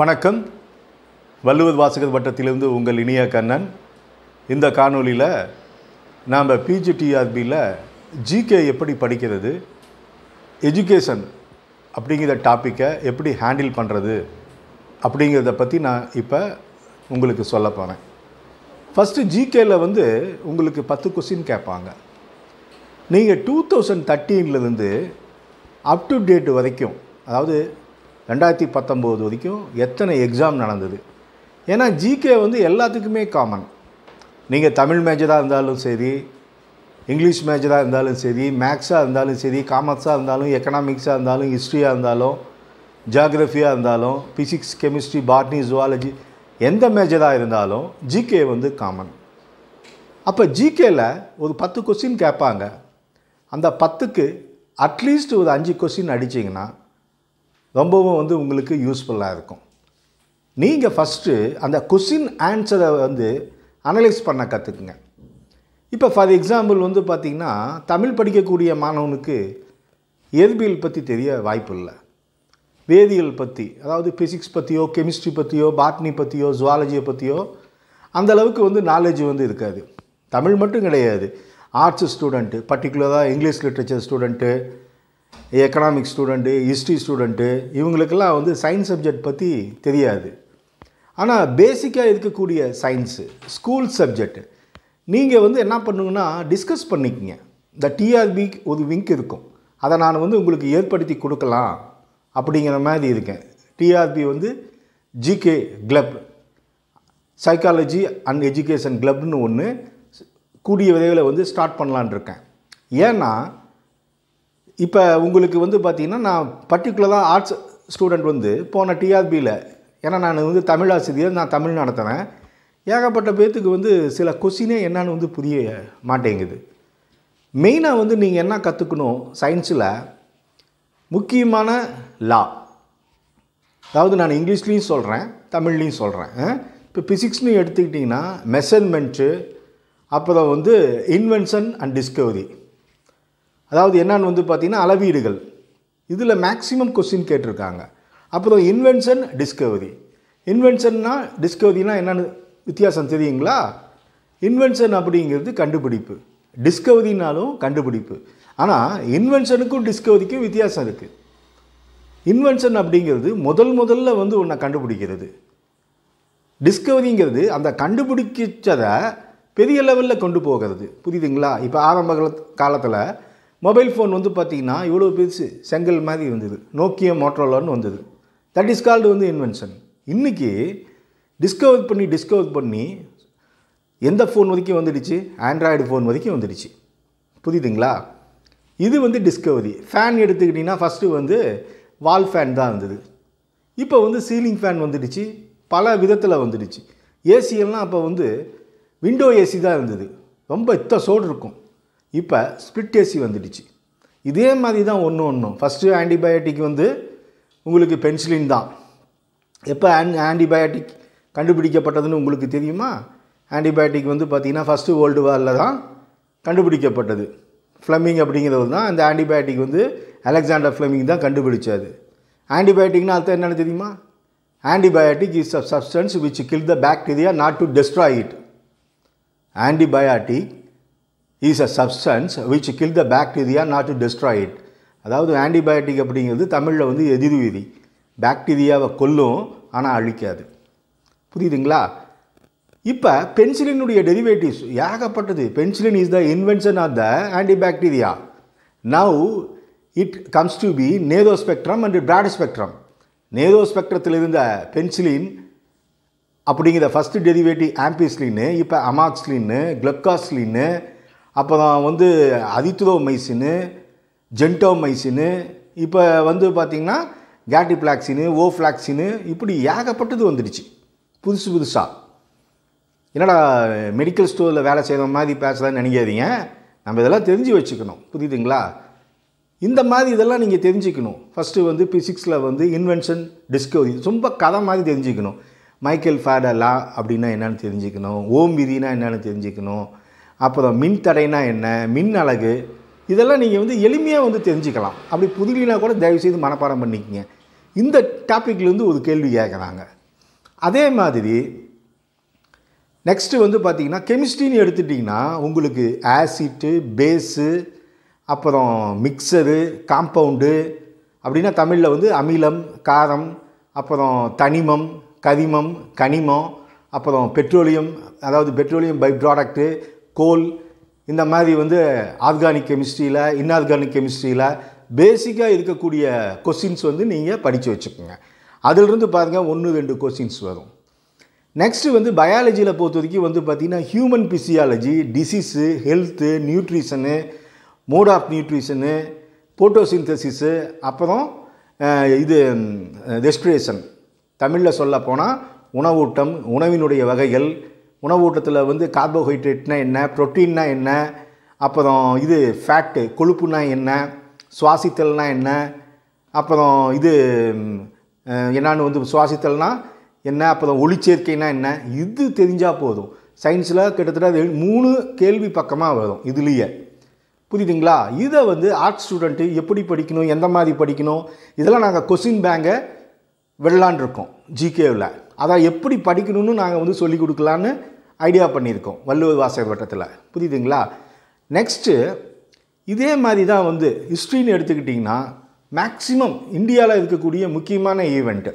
வணக்கம் வள்ளுவர் வாசகர் வட்டத்திலிருந்து உங்கள் இனிய கண்ணன் இந்த காணொலியில் நாம் பிஜிடிஆர்பியில் ஜிகே எப்படி படிக்கிறது எஜுகேஷன் அப்படிங்கிற டாப்பிக்கை எப்படி ஹேண்டில் பண்ணுறது அப்படிங்கிறத பற்றி நான் இப்போ உங்களுக்கு சொல்ல போகிறேன் ஃபஸ்ட்டு ஜிகேயில் வந்து உங்களுக்கு பத்து கொஸ்டின் கேட்பாங்க நீங்கள் டூ தௌசண்ட் தேர்ட்டீன்லேருந்து அப் டு டேட் வரைக்கும் அதாவது ரெண்டாயிரத்தி பத்தொம்போது வரைக்கும் எத்தனை எக்ஸாம் நடந்தது ஏன்னா ஜிகே வந்து எல்லாத்துக்குமே காமன் நீங்கள் தமிழ் மேஜராக இருந்தாலும் சரி இங்கிலீஷ் மேஜராக இருந்தாலும் சரி மேக்ஸாக இருந்தாலும் சரி காமர்ஸாக இருந்தாலும் எக்கனாமிக்ஸாக இருந்தாலும் ஹிஸ்ட்ரியாக இருந்தாலும் ஜியாகிரஃபியாக இருந்தாலும் ஃபிசிக்ஸ் கெமிஸ்ட்ரி பாட்னி ஜுவாலஜி எந்த மேஜராக இருந்தாலும் ஜிகே வந்து காமன் அப்போ ஜிகேயில் ஒரு பத்து கொஸ்டின் கேட்பாங்க அந்த பத்துக்கு அட்லீஸ்ட் ஒரு அஞ்சு கொஸ்டின் அடிச்சிங்கன்னா ரொம்பவும் வந்து உங்களுக்கு யூஸ்ஃபுல்லாக இருக்கும் நீங்கள் ஃபஸ்ட்டு அந்த கொஷின் ஆன்சரை வந்து அனலைஸ் பண்ண கற்றுக்குங்க இப்போ ஃபார் எக்ஸாம்பிள் வந்து பார்த்திங்கன்னா தமிழ் படிக்கக்கூடிய மாணவனுக்கு இயற்பியல் பற்றி தெரிய வாய்ப்பு இல்லை வேதியியல் பற்றி அதாவது ஃபிசிக்ஸ் பற்றியோ கெமிஸ்ட்ரி பற்றியோ பாட்னி பற்றியோ ஜுவாலஜியை பற்றியோ அந்தளவுக்கு வந்து நாலேஜ் வந்து இருக்காது தமிழ் மட்டும் கிடையாது ஆர்ட்ஸ் ஸ்டூடெண்ட்டு பர்டிகுலராக English literature student economics student history student இவங்களுக்கெல்லாம் வந்து சயின்ஸ் சப்ஜெக்ட் பற்றி தெரியாது ஆனால் பேசிக்காக இருக்கக்கூடிய சயின்ஸு ஸ்கூல் சப்ஜெக்ட் நீங்கள் வந்து என்ன பண்ணுங்கன்னா டிஸ்கஸ் பண்ணிக்கிங்க இந்த டிஆர்பி ஒரு விங்க் இருக்கும் அதை நான் வந்து உங்களுக்கு ஏற்படுத்தி கொடுக்கலாம் அப்படிங்கிற மாதிரி இருக்கேன் டிஆர்பி வந்து GK club psychology and education கிளப்னு ஒன்று கூடிய விதைகளை வந்து ஸ்டார்ட் பண்ணலான் இருக்கேன் ஏன்னா இப்போ உங்களுக்கு வந்து பார்த்திங்கன்னா நான் பர்டிகுலராக ஆர்ட்ஸ் ஸ்டூடெண்ட் வந்து போன டிஆர்பியில் ஏன்னா நான் வந்து தமிழ் ஆசிரியர் நான் தமிழ் நடத்துகிறேன் ஏகப்பட்ட பேர்த்துக்கு வந்து சில கொஸ்டினே என்னான்னு வந்து புரிய மாட்டேங்குது மெயினாக வந்து நீங்கள் என்ன கற்றுக்கணும் சயின்ஸில் முக்கியமான லா அதாவது நான் இங்கிலீஷ்லேயும் சொல்கிறேன் தமிழ்லேயும் சொல்கிறேன் இப்போ ஃபிசிக்ஸ்னு எடுத்துக்கிட்டிங்கன்னா மெஷர்மெண்ட்டு அப்புறம் வந்து இன்வென்ஷன் அண்ட் டிஸ்கவரி அதாவது என்னன்னு வந்து பார்த்திங்கன்னா அளவீடுகள் இதில் மேக்ஸிமம் கொஸ்டின் கேட்டிருக்காங்க அப்புறம் இன்வென்ஷன் டிஸ்கவரி இன்வென்ஷன்னா டிஸ்கவரினா என்னென்னு வித்தியாசம் தெரியுங்களா இன்வென்ஷன் அப்படிங்கிறது கண்டுபிடிப்பு டிஸ்கவரினாலும் கண்டுபிடிப்பு ஆனால் இன்வென்ஷனுக்கும் டிஸ்கவரிக்கும் வித்தியாசம் இருக்குது இன்வென்ஷன் அப்படிங்கிறது முதல் முதல்ல வந்து ஒன்றை கண்டுபிடிக்கிறது டிஸ்கவரிங்கிறது அந்த கண்டுபிடிச்சதை பெரிய லெவலில் கொண்டு போகிறது புரியுதுங்களா இப்போ ஆரம்ப காலத்தில் மொபைல் ஃபோன் வந்து பார்த்திங்கன்னா இவ்வளோ பெருசு செங்கல் மாதிரி வந்தது நோக்கிய மோட்ரோலான்னு வந்தது தட் இஸ் கால்டு வந்து இன்வென்ஷன் இன்றைக்கி டிஸ்கவர் பண்ணி டிஸ்கவர் பண்ணி எந்த ஃபோன் வரைக்கும் வந்துடுச்சு ஆண்ட்ராய்டு ஃபோன் வரைக்கும் வந்துடுச்சு புரியுதுங்களா இது வந்து டிஸ்கவரி ஃபேன் எடுத்துக்கிட்டிங்கன்னா ஃபஸ்ட்டு வந்து வால் ஃபேன் தான் இருந்தது இப்போ வந்து சீலிங் ஃபேன் வந்துடுச்சு பல விதத்தில் வந்துடுச்சு ஏசியெல்லாம் அப்போ வந்து விண்டோ ஏசி தான் இருந்தது ரொம்ப இத்த சோடு இருக்கும் இப்போ ஸ்பிளிட் ஏசி வந்துடுச்சு இதே மாதிரி தான் ஒன்று ஒன்றும் ஃபஸ்ட்டு ஆன்டிபயோட்டிக் வந்து உங்களுக்கு பென்சிலின் தான் எப்போ ஆன் ஆன்டிபயோட்டிக் கண்டுபிடிக்கப்பட்டதுன்னு உங்களுக்கு தெரியுமா ஆன்டிபயோட்டிக் வந்து பார்த்திங்கன்னா ஃபஸ்ட்டு வேர்ல்டு வாரில் தான் கண்டுபிடிக்கப்பட்டது ஃப்ளமிங் அப்படிங்கிறது தான் அந்த ஆன்டிபயோட்டிக் வந்து அலெக்சாண்டர் ஃப்ளமிங் தான் கண்டுபிடிச்சாது ஆன்டிபயோட்டிக்னா அர்த்தம் என்னென்னு தெரியுமா antibiotic is a substance which kill the bacteria not to destroy it antibiotic is a substance which kill the bacteria not to destroy it அதாவது ஆன்டிபயோட்டிக் அப்படிங்கிறது தமிழில் வந்து எதிர்விதி பேக்டீரியாவை கொல்லும் ஆனால் அழிக்காது புரியுதுங்களா இப்போ பென்சிலினுடைய டெரிவேட்டிவ்ஸ் ஏகப்பட்டது penicillin is the invention of the antibacteria now it comes to be narrow spectrum and broad spectrum நேதோ ஸ்பெக்ட்ரத்தில் இருந்த பென்சிலின் அப்படிங்கிற ஃபஸ்ட்டு டெரிவேட்டிவ் ஆம்பிஸ்லின்னு இப்போ அமாக்ஸ்லின்னு க்ளக்காஸ்லின்னு அப்புறம் வந்து ஜென்டோ ஜென்டோமைசினு இப்போ வந்து பார்த்திங்கன்னா கேட்டிப்ளாக்சினு ஓஃப்ளாக்சினு இப்படி ஏகப்பட்டது வந்துடுச்சு புதுசு புதுசாக என்னடா மெடிக்கல் ஸ்டோரில் வேலை செய்கிற மாதிரி பேசுகிறேன்னு நினைக்காதீங்க நம்ம இதெல்லாம் தெரிஞ்சு வச்சுக்கணும் புரியுதுங்களா இந்த மாதிரி இதெல்லாம் நீங்கள் தெரிஞ்சுக்கணும் ஃபஸ்ட்டு வந்து ஃபிசிக்ஸில் வந்து இன்வென்ஷன் டிஸ்கவரி ரொம்ப கதை மாதிரி தெரிஞ்சுக்கணும் மைக்கேல் ஃபேடலா அப்படின்னா என்னென்னு தெரிஞ்சுக்கணும் ஓம் விதினா என்னென்னு தெரிஞ்சுக்கணும் அப்புறம் மின் தடைனா என்ன மின் அழகு இதெல்லாம் நீங்கள் வந்து எளிமையாக வந்து தெரிஞ்சுக்கலாம் அப்படி புதுலினா கூட தயவுசெய்து மனப்பாடம் பண்ணிக்கோங்க இந்த டாப்பிக்லேருந்து ஒரு கேள்வி கேட்குறாங்க அதே மாதிரி நெக்ஸ்ட்டு வந்து பார்த்திங்கன்னா கெமிஸ்ட்ரின்னு எடுத்துட்டிங்கன்னா உங்களுக்கு ஆசிட்டு பேஸு அப்புறம் மிக்சரு காம்பவுண்டு அப்படின்னா தமிழில் வந்து அமிலம் காரம் அப்புறம் தனிமம் கரிமம் கனிமம் அப்புறம் பெட்ரோலியம் அதாவது பெட்ரோலியம் பை ப்ராடக்ட்டு கோல் இந்த மாதிரி வந்து ஆர்கானிக் கெமிஸ்ட்ரியில் இன்ஆர்கானிக் கெமிஸ்ட்ரியில் பேசிக்காக இருக்கக்கூடிய கொஸ்டின்ஸ் வந்து நீங்கள் படித்து வச்சுக்கோங்க அதிலிருந்து பாருங்கள் ஒன்று ரெண்டு கொஸ்டின்ஸ் வரும் நெக்ஸ்ட்டு வந்து பயாலஜியில் பொறுத்த வரைக்கும் வந்து பார்த்திங்கன்னா human physiology disease health nutrition mode of nutrition photosynthesis அப்புறம் இது ரெஸ்பிரேஷன் தமிழில் சொல்ல போனால் உணவூட்டம் உணவினுடைய வகைகள் உணவூட்டத்தில் வந்து கார்போஹைட்ரேட்னால் என்ன ப்ரோட்டீன்னா என்ன அப்புறம் இது ஃபேட்டு கொழுப்புனா என்ன சுவாசித்தல்னால் என்ன அப்புறம் இது என்னான்னு வந்து சுவாசித்தல்னா என்ன அப்புறம் ஒளிச்சேர்க்கைனா என்ன இது தெரிஞ்சால் போதும் சயின்ஸில் கிட்டத்தட்ட மூணு கேள்வி பக்கமாக வரும் இதுலேயே புரியுதுங்களா இதை வந்து ஆர்ட்ஸ் ஸ்டூடெண்ட்டு எப்படி படிக்கணும் எந்த மாதிரி படிக்கணும் இதெல்லாம் நாங்கள் கொஸ்டின் பேங்கை விடலான் இருக்கோம் ஜிகேவில் அதை எப்படி படிக்கணும்னு நாங்கள் வந்து சொல்லிக் கொடுக்கலான்னு ஐடியா பண்ணியிருக்கோம் வள்ளுவர் வாசகர் வட்டத்தில் புரியுதுங்களா நெக்ஸ்ட்டு இதே மாதிரி தான் வந்து ஹிஸ்ட்ரின்னு எடுத்துக்கிட்டிங்கன்னா மேக்ஸிமம் இந்தியாவில் இருக்கக்கூடிய முக்கியமான ஈவெண்ட்டு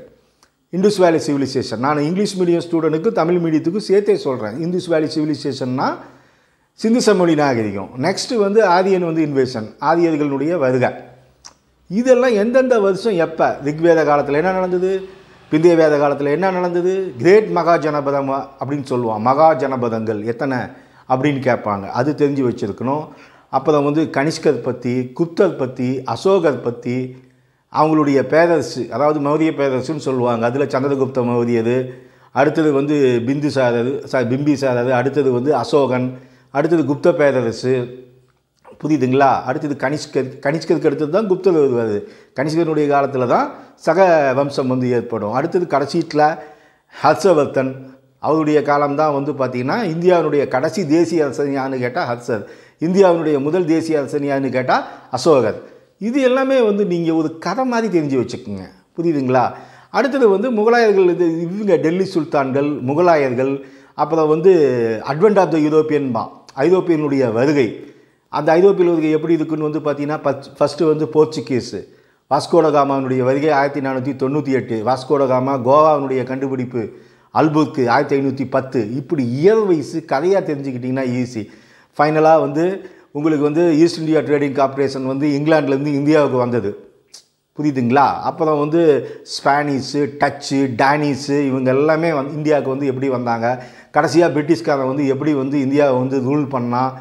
இந்துஸ் வேலி சிவிலைசேஷன் நான் இங்கிலீஷ் மீடியம் ஸ்டூடெண்ட்டுக்கும் தமிழ் மீடியத்துக்கும் சேர்த்தே சொல்கிறேன் இந்துஸ் வேலி சிவிலைசேஷன்னா சிந்து சமொழி நாகரிகம் நெக்ஸ்ட்டு வந்து ஆரியன் வந்து இன்வேஷன் ஆரியர்களுடைய வருகை இதெல்லாம் எந்தெந்த வருஷம் எப்போ ரிக்வேத காலத்தில் என்ன நடந்தது பிந்தைய வேத காலத்தில் என்ன நடந்தது கிரேட் மகா ஜனபதம் அப்படின்னு சொல்லுவான் மகா ஜனபதங்கள் எத்தனை அப்படின்னு கேட்பாங்க அது தெரிஞ்சு வச்சுருக்கணும் அப்புறம் வந்து கனிஷ்கர் பற்றி குப்தர் பற்றி அசோகர் பற்றி அவங்களுடைய பேரரசு அதாவது மௌரிய பேரரசுன்னு சொல்லுவாங்க அதில் சந்திரகுப்த மௌரியது அடுத்தது வந்து பிந்துசாரர் பிம்பி சாரர் அடுத்தது வந்து அசோகன் அடுத்தது குப்த பேரரசு புரியுதுங்களா அடுத்தது கனிஷ்கர் கனிஷ்கருக்கு அடுத்தது தான் குப்தர் வருவார் கனிஷ்கருடைய காலத்தில் தான் சக வம்சம் வந்து ஏற்படும் அடுத்தது கடைசீட்டில் ஹர்ஷவர்தன் அவருடைய காலம்தான் வந்து பார்த்திங்கன்னா இந்தியாவினுடைய கடைசி தேசிய அரசனியான்னு கேட்டால் ஹர்ஷர் இந்தியாவினுடைய முதல் தேசிய அரசனியான்னு கேட்டால் அசோகர் இது எல்லாமே வந்து நீங்கள் ஒரு கதை மாதிரி தெரிஞ்சு வச்சுக்கோங்க புரியுதுங்களா அடுத்தது வந்து முகலாயர்கள் இது இவங்க டெல்லி சுல்தான்கள் முகலாயர்கள் அப்புறம் வந்து அட்வென்ட் ஆஃப் த பா ஐரோப்பியனுடைய வருகை அந்த ஐரோப்பியில் வருகை எப்படி இருக்குன்னு வந்து பார்த்தீங்கன்னா பஸ் ஃபஸ்ட்டு வந்து போர்ச்சுகீஸு வாஸ்கோடகாமாவினுடைய வருகை ஆயிரத்தி நானூற்றி தொண்ணூற்றி எட்டு வாஸ்கோடகாமா கோவாவினுடைய கண்டுபிடிப்பு அல்புக்கு ஆயிரத்தி ஐநூற்றி பத்து இப்படி இயல் வயசு கதையாக தெரிஞ்சுக்கிட்டிங்கன்னா ஈஸி ஃபைனலாக வந்து உங்களுக்கு வந்து ஈஸ்ட் இந்தியா ட்ரேடிங் கார்பரேஷன் வந்து இங்கிலாந்துலேருந்து இந்தியாவுக்கு வந்தது புரியுதுங்களா அப்புறம் வந்து ஸ்பானிஷு டச்சு டேனிஸு இவங்க எல்லாமே வந்து இந்தியாவுக்கு வந்து எப்படி வந்தாங்க கடைசியாக பிரிட்டிஷ்காரன் வந்து எப்படி வந்து இந்தியாவை வந்து ரூல் பண்ணால்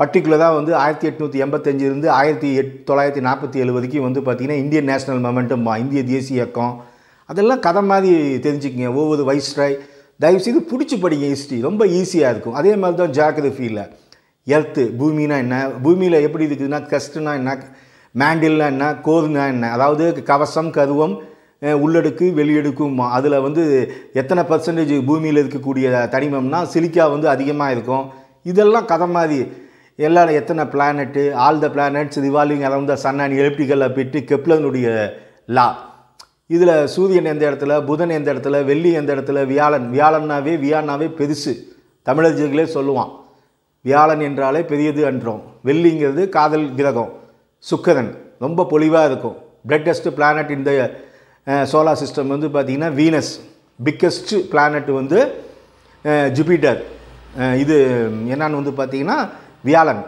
பர்டிகுலராக வந்து ஆயிரத்தி எட்நூற்றி எண்பத்தஞ்சிலிருந்து ஆயிரத்தி எட் தொள்ளாயிரத்தி நாற்பத்தி ஏழு வரைக்கும் வந்து பார்த்திங்கன்னா இந்தியன் நேஷனல் மொமெண்டம் இந்திய தேசிய இயக்கம் அதெல்லாம் கதை மாதிரி தெரிஞ்சுக்கங்க ஒவ்வொரு வைஸ்ராய் தயவுசெய்து பிடிச்சி படிங்க ஹிஸ்ட்ரி ரொம்ப ஈஸியாக இருக்கும் அதே மாதிரி தான் ஜாகிரஃபியில் எர்த்து பூமினா என்ன பூமியில் எப்படி இருக்குதுன்னா கஸ்ட்னா என்ன மேண்டில்னா என்ன கோதுனா என்ன அதாவது கவசம் கருவம் உள்ளடுக்கு வெளியெடுக்கும் அதில் வந்து எத்தனை பர்சன்டேஜ் பூமியில் இருக்கக்கூடிய தனிமம்னா சிலிக்கா வந்து அதிகமாக இருக்கும் இதெல்லாம் கதை மாதிரி எல்லா எத்தனை பிளானெட்டு ஆல் த பிளானட்ஸ் திவாலிங் around the sun and elliptical அப்படின்ட்டு கெப்லனுடைய லா இதில் சூரியன் எந்த இடத்துல புதன் எந்த இடத்துல வெள்ளி எந்த இடத்துல வியாழன் வியாழன்னாவே வியாழனாவே பெருசு தமிழர்களே சொல்லுவான் வியாழன் என்றாலே பெரியது அன்றோம் வெள்ளிங்கிறது காதல் கிரகம் சுக்கரன் ரொம்ப பொலிவாக இருக்கும் பிரெட்டஸ்ட் பிளானட் இந்த சோலார் சிஸ்டம் வந்து பார்த்திங்கன்னா வீனஸ் பிக்கஸ்ட் பிளானட் வந்து ஜூபிட்டர் இது என்னான்னு வந்து பார்த்திங்கன்னா வியாழன்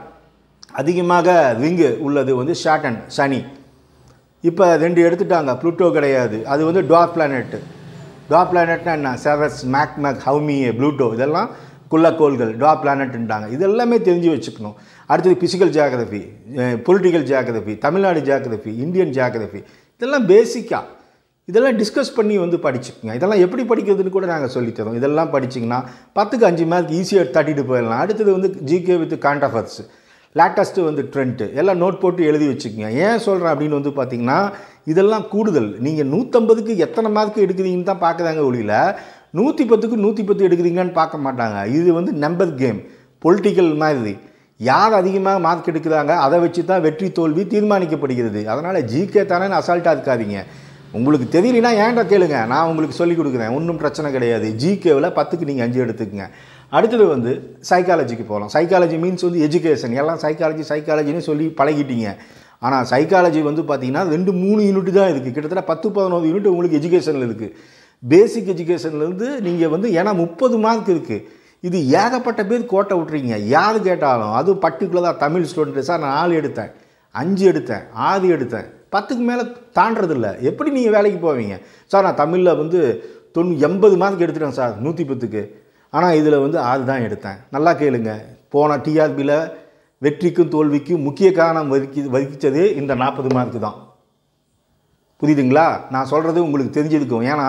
அதிகமாக விங்கு உள்ளது வந்து ஷாட்டன் சனி இப்போ ரெண்டு எடுத்துட்டாங்க ப்ளூட்டோ கிடையாது அது வந்து டுவார் பிளானெட்டு டா பிளானெட்னா என்ன செவஸ் மேக் மேக் ஹவுமியே ப்ளூட்டோ இதெல்லாம் குள்ளக்கோள்கள் டுவார் பிளானெட்டுன்றாங்க இது எல்லாமே தெரிஞ்சு வச்சுக்கணும் அடுத்தது physical geography political geography Tamil Nadu geography Indian geography இதெல்லாம் பேசிக்காக இதெல்லாம் டிஸ்கஸ் பண்ணி வந்து படிச்சுக்கோங்க இதெல்லாம் எப்படி படிக்கிறதுன்னு கூட நாங்கள் சொல்லித்தரோம் இதெல்லாம் படிச்சிங்கன்னா பத்துக்கு அஞ்சு மார்க் ஈஸியாக தட்டிட்டு போயிடலாம் அடுத்தது வந்து ஜிகே வித் காண்டஃபர்ஸ் லேட்டஸ்ட்டு வந்து ட்ரெண்ட்டு எல்லாம் நோட் போட்டு எழுதி வச்சுக்கோங்க ஏன் சொல்கிறேன் அப்படின்னு வந்து பார்த்திங்கன்னா இதெல்லாம் கூடுதல் நீங்கள் நூற்றம்பதுக்கு எத்தனை மார்க் எடுக்கிறீங்கன்னு தான் பார்க்குறாங்க ஒளியில் நூற்றி பத்துக்கு நூற்றி பத்து எடுக்கிறீங்கன்னு பார்க்க மாட்டாங்க இது வந்து நம்பர் கேம் பொலிட்டிக்கல் மாதிரி யார் அதிகமாக மார்க் எடுக்கிறாங்க அதை வச்சு தான் வெற்றி தோல்வி தீர்மானிக்கப்படுகிறது அதனால் ஜிகே தானே அசால்ட்டாக இருக்காதிங்க உங்களுக்கு தெரியலனா ஏன்டா கேளுங்க நான் உங்களுக்கு சொல்லிக் கொடுக்குறேன் ஒன்றும் பிரச்சனை கிடையாது ஜிகேவில் பத்துக்கு நீங்கள் அஞ்சு எடுத்துக்கங்க அடுத்தது வந்து சைக்காலஜிக்கு போகலாம் சைக்காலஜி மீன்ஸ் வந்து எஜுகேஷன் எல்லாம் சைக்காலஜி சைக்காலஜின்னு சொல்லி பழகிட்டீங்க ஆனால் சைக்காலஜி வந்து பார்த்தீங்கன்னா ரெண்டு மூணு யூனிட் தான் இருக்குது கிட்டத்தட்ட பத்து பதினோரு யூனிட் உங்களுக்கு எஜுகேஷனில் இருக்குது பேசிக் எஜுகேஷன்லேருந்து நீங்கள் வந்து ஏன்னா முப்பது மார்க் இருக்குது இது ஏகப்பட்ட பேர் கோட்டை விட்றீங்க யார் கேட்டாலும் அது பர்டிகுலராக தமிழ் ஸ்டூடெண்ட்டு சார் நான் நாலு எடுத்தேன் அஞ்சு எடுத்தேன் ஆறு எடுத்தேன் பத்துக்கு மேலே இல்லை எப்படி நீங்கள் வேலைக்கு போவீங்க சார் நான் தமிழில் வந்து தொண்ணூ எண்பது மார்க் எடுத்துட்டேன் சார் நூற்றி பத்துக்கு ஆனால் இதில் வந்து ஆறு தான் எடுத்தேன் நல்லா கேளுங்க போன டிஆர்பியில் வெற்றிக்கும் தோல்விக்கும் முக்கிய காரணம் வகிக்கு வகிச்சது இந்த நாற்பது மார்க்கு தான் புரியுதுங்களா நான் சொல்கிறது உங்களுக்கு தெரிஞ்சிருக்கும் ஏன்னா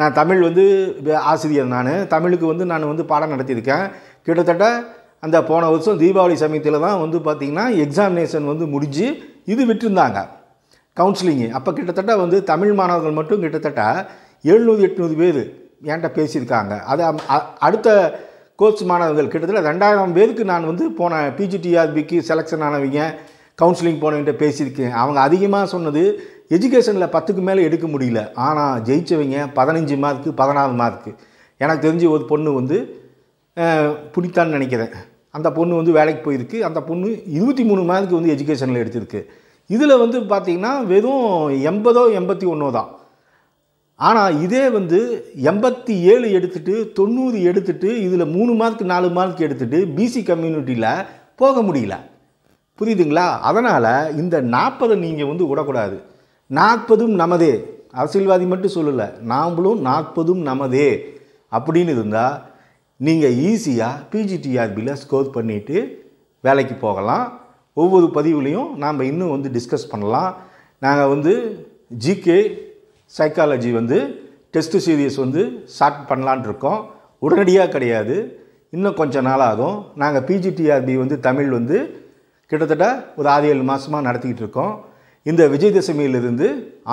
நான் தமிழ் வந்து ஆசிரியர் நான் தமிழுக்கு வந்து நான் வந்து பாடம் நடத்தியிருக்கேன் கிட்டத்தட்ட அந்த போன வருஷம் தீபாவளி சமயத்தில் தான் வந்து பார்த்திங்கன்னா எக்ஸாமினேஷன் வந்து முடிஞ்சு இது விட்டுருந்தாங்க கவுன்சிலிங்கு அப்போ கிட்டத்தட்ட வந்து தமிழ் மாணவர்கள் மட்டும் கிட்டத்தட்ட எழுநூறு எட்நூறு பேர் என்கிட்ட பேசியிருக்காங்க அது அடுத்த கோர்ஸ் மாணவர்கள் கிட்டத்தட்ட ரெண்டாயிரம் பேருக்கு நான் வந்து போன பிஜிடிஆர்பிக்கு செலெக்ஷன் ஆனவங்க கவுன்சிலிங் போனவங்கிட்ட பேசியிருக்கேன் அவங்க அதிகமாக சொன்னது எஜுகேஷனில் பத்துக்கு மேலே எடுக்க முடியல ஆனால் ஜெயித்தவங்க பதினஞ்சு மார்க்கு பதினாறு மார்க்கு எனக்கு தெரிஞ்சு ஒரு பொண்ணு வந்து பிடித்தான்னு நினைக்கிறேன் அந்த பொண்ணு வந்து வேலைக்கு போயிருக்கு அந்த பொண்ணு இருபத்தி மூணு மார்க்கு வந்து எஜுகேஷனில் எடுத்திருக்கு இதில் வந்து பார்த்திங்கன்னா வெறும் எண்பதோ எண்பத்தி ஒன்றோ தான் ஆனால் இதே வந்து எண்பத்தி ஏழு எடுத்துகிட்டு தொண்ணூறு எடுத்துகிட்டு இதில் மூணு மார்க் நாலு மார்க் எடுத்துகிட்டு பிசி கம்யூனிட்டியில் போக முடியல புரியுதுங்களா அதனால் இந்த நாற்பதை நீங்கள் வந்து விடக்கூடாது நாற்பதும் நமதே அரசியல்வாதி மட்டும் சொல்லலை நாமளும் நாற்பதும் நமதே அப்படின்னு இருந்தால் நீங்கள் ஈஸியாக பிஜிடிஆர்பியில் ஸ்கோர் பண்ணிவிட்டு வேலைக்கு போகலாம் ஒவ்வொரு பதிவுலையும் நாம் இன்னும் வந்து டிஸ்கஸ் பண்ணலாம் நாங்கள் வந்து ஜிகே சைக்காலஜி வந்து டெஸ்ட் சீரியஸ் வந்து ஸ்டார்ட் பண்ணலான்ட்ருக்கோம் இருக்கோம் உடனடியாக கிடையாது இன்னும் கொஞ்சம் நாள் ஆகும் நாங்கள் பிஜிடிஆர்பி வந்து தமிழ் வந்து கிட்டத்தட்ட ஒரு ஆறு ஏழு மாதமாக நடத்திக்கிட்டு இருக்கோம் இந்த விஜயதசமியிலிருந்து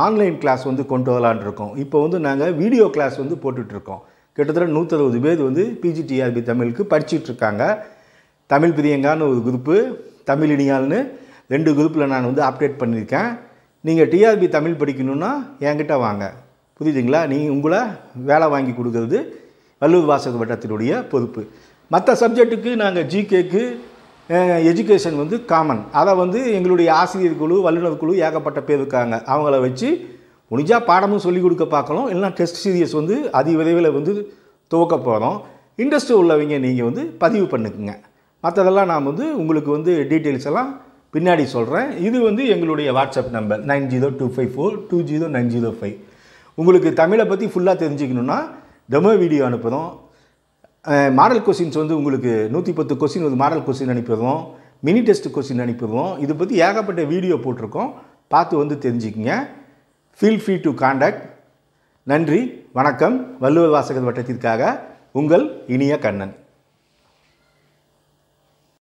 ஆன்லைன் கிளாஸ் வந்து கொண்டு வரலான்ட்ருக்கோம் இருக்கோம் இப்போ வந்து நாங்கள் வீடியோ கிளாஸ் வந்து போட்டுட்ருக்கோம் கிட்டத்தட்ட நூற்றறுபது பேர் வந்து பிஜிடிஆர்பி தமிழுக்கு படிச்சுட்ருக்காங்க தமிழ் பிரியங்கான்னு ஒரு குரூப்பு தமிழினியால்னு ரெண்டு குரூப்பில் நான் வந்து அப்டேட் பண்ணியிருக்கேன் நீங்கள் டிஆர்பி தமிழ் படிக்கணும்னா என்கிட்ட வாங்க புரியுதுங்களா நீங்கள் உங்களை வேலை வாங்கி கொடுக்கறது வல்லூர் வாசக வட்டத்தினுடைய பொறுப்பு மற்ற சப்ஜெக்ட்டுக்கு நாங்கள் ஜிகேக்கு எஜுகேஷன் வந்து காமன் அதை வந்து எங்களுடைய ஆசிரியர் குழு வல்லுநர் குழு ஏகப்பட்ட பேர் இருக்காங்க அவங்கள வச்சு முடிஞ்சால் பாடமும் சொல்லிக் கொடுக்க பார்க்கலாம் இல்லைனா டெஸ்ட் சீரியஸ் வந்து அதிவிரைவில் வந்து துவக்க போகிறோம் இன்ட்ரெஸ்ட் உள்ளவங்க நீங்கள் வந்து பதிவு பண்ணுக்குங்க மற்றதெல்லாம் நான் வந்து உங்களுக்கு வந்து டீட்டெயில்ஸ் எல்லாம் பின்னாடி சொல்கிறேன் இது வந்து எங்களுடைய WhatsApp number nine zero two five four two zero nine zero five உங்களுக்கு தமிழை பற்றி ஃபுல்லாக தெரிஞ்சுக்கணுன்னா டெமோ வீடியோ அனுப்புகிறோம் மாடல் கொஸ்டின்ஸ் வந்து உங்களுக்கு நூற்றி பத்து கொஸ்டின் வந்து மாடல் கொஸ்டின் அனுப்பிடுவோம் மினி டெஸ்ட் கொஸ்டின் அனுப்பிடுவோம் இதை பற்றி ஏகப்பட்ட வீடியோ போட்டிருக்கோம் பார்த்து வந்து தெரிஞ்சுக்கிங்க ஃபீல் ஃப்ரீ டு காண்டாக்ட் நன்றி வணக்கம் வள்ளுவர் வாசகர் வட்டத்திற்காக உங்கள் இனிய கண்ணன்